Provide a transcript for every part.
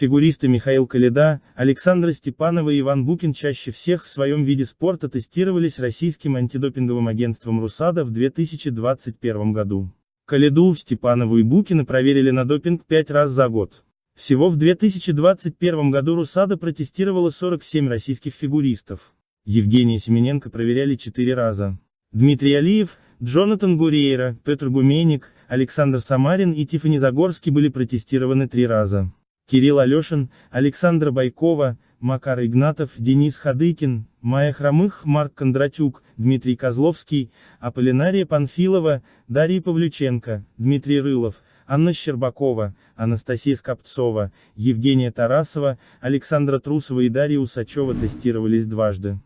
Фигуристы Михаил Каледа, Александра Степанова и Иван Букин чаще всех в своем виде спорта тестировались российским антидопинговым агентством «РУСАДА» в 2021 году. Каледу, Степанову и Букина проверили на допинг пять раз за год. Всего в 2021 году «РУСАДА» протестировала 47 российских фигуристов. Евгения Семененко проверяли четыре раза. Дмитрий Алиев, Джонатан Гурейра, Петр Гуменик, Александр Самарин и Тифани Загорский были протестированы три раза. Кирилл Алешин, Александра Байкова, Макар Игнатов, Денис Хадыкин, Майя Хромых, Марк Кондратюк, Дмитрий Козловский, Аполлинария Панфилова, Дарья Павлюченко, Дмитрий Рылов, Анна Щербакова, Анастасия Скопцова, Евгения Тарасова, Александра Трусова и Дарья Усачева тестировались дважды.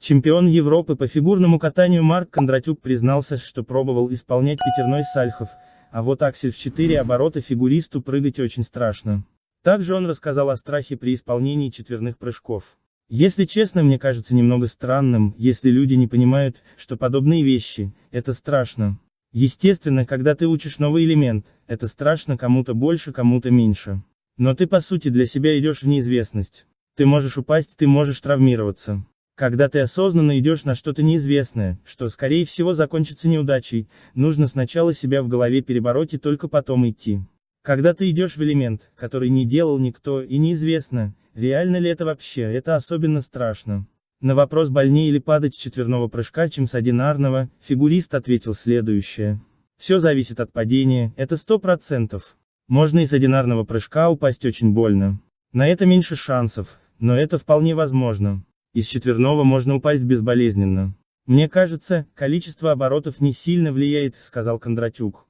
Чемпион Европы по фигурному катанию Марк Кондратюк признался, что пробовал исполнять пятерной сальхов, а вот аксель в 4 оборота фигуристу прыгать очень страшно. Также он рассказал о страхе при исполнении четверных прыжков. Если честно, мне кажется немного странным, если люди не понимают, что подобные вещи, это страшно. Естественно, когда ты учишь новый элемент, это страшно кому-то больше, кому-то меньше. Но ты по сути для себя идешь в неизвестность. Ты можешь упасть, ты можешь травмироваться. Когда ты осознанно идешь на что-то неизвестное, что, скорее всего, закончится неудачей, нужно сначала себя в голове перебороть и только потом идти. Когда ты идешь в элемент, который не делал никто и неизвестно, реально ли это вообще, это особенно страшно. На вопрос больнее ли падать с четверного прыжка, чем с одинарного, фигурист ответил следующее. Все зависит от падения, это сто процентов. Можно и с одинарного прыжка упасть очень больно. На это меньше шансов, но это вполне возможно. Из четверного можно упасть безболезненно. Мне кажется, количество оборотов не сильно влияет, сказал Кондратюк.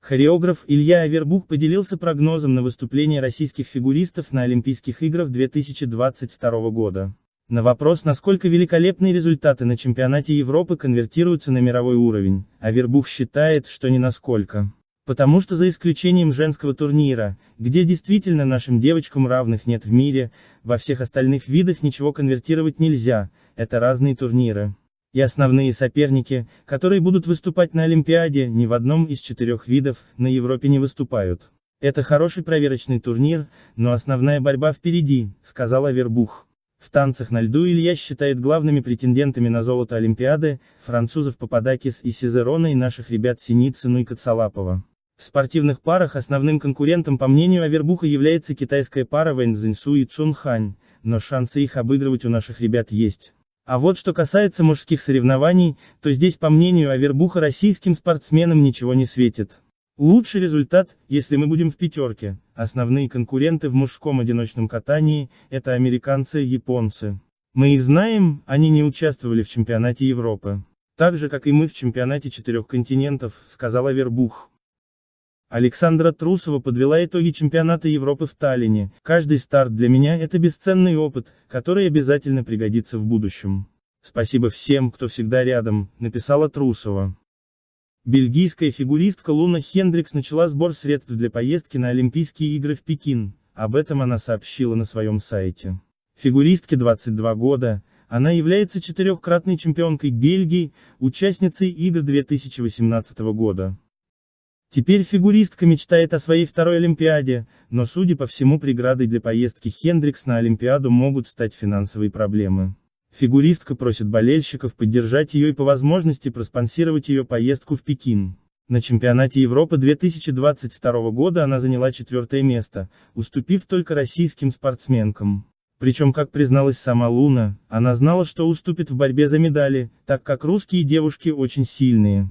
Хореограф Илья Авербух поделился прогнозом на выступление российских фигуристов на Олимпийских играх 2022 года. На вопрос, насколько великолепные результаты на чемпионате Европы конвертируются на мировой уровень, Авербух считает, что не насколько. Потому что за исключением женского турнира, где действительно нашим девочкам равных нет в мире, во всех остальных видах ничего конвертировать нельзя, это разные турниры. И основные соперники, которые будут выступать на Олимпиаде, ни в одном из четырех видов, на Европе не выступают. Это хороший проверочный турнир, но основная борьба впереди, сказала Вербух. В танцах на льду Илья считает главными претендентами на золото Олимпиады, французов Пападакис и Сизерона и наших ребят Синицыну и Коцалапова. В спортивных парах основным конкурентом по мнению Авербуха является китайская пара Вэнь Цзиньсу и Цун Хань, но шансы их обыгрывать у наших ребят есть. А вот что касается мужских соревнований, то здесь по мнению Авербуха российским спортсменам ничего не светит. Лучший результат, если мы будем в пятерке. Основные конкуренты в мужском одиночном катании – это американцы и японцы. Мы их знаем, они не участвовали в чемпионате Европы. Так же, как и мы в чемпионате четырех континентов, сказала Авербух. Александра Трусова подвела итоги чемпионата Европы в Таллине. Каждый старт для меня это бесценный опыт, который обязательно пригодится в будущем. Спасибо всем, кто всегда рядом, написала Трусова. Бельгийская фигуристка Луна Хендрикс начала сбор средств для поездки на Олимпийские игры в Пекин, об этом она сообщила на своем сайте. Фигуристке 22 года, она является четырехкратной чемпионкой Бельгии, участницей игр 2018 года. Теперь фигуристка мечтает о своей второй Олимпиаде, но судя по всему преградой для поездки Хендрикс на Олимпиаду могут стать финансовые проблемы. Фигуристка просит болельщиков поддержать ее и по возможности проспонсировать ее поездку в Пекин. На чемпионате Европы 2022 года она заняла четвертое место, уступив только российским спортсменкам. Причем, как призналась сама Луна, она знала, что уступит в борьбе за медали, так как русские девушки очень сильные.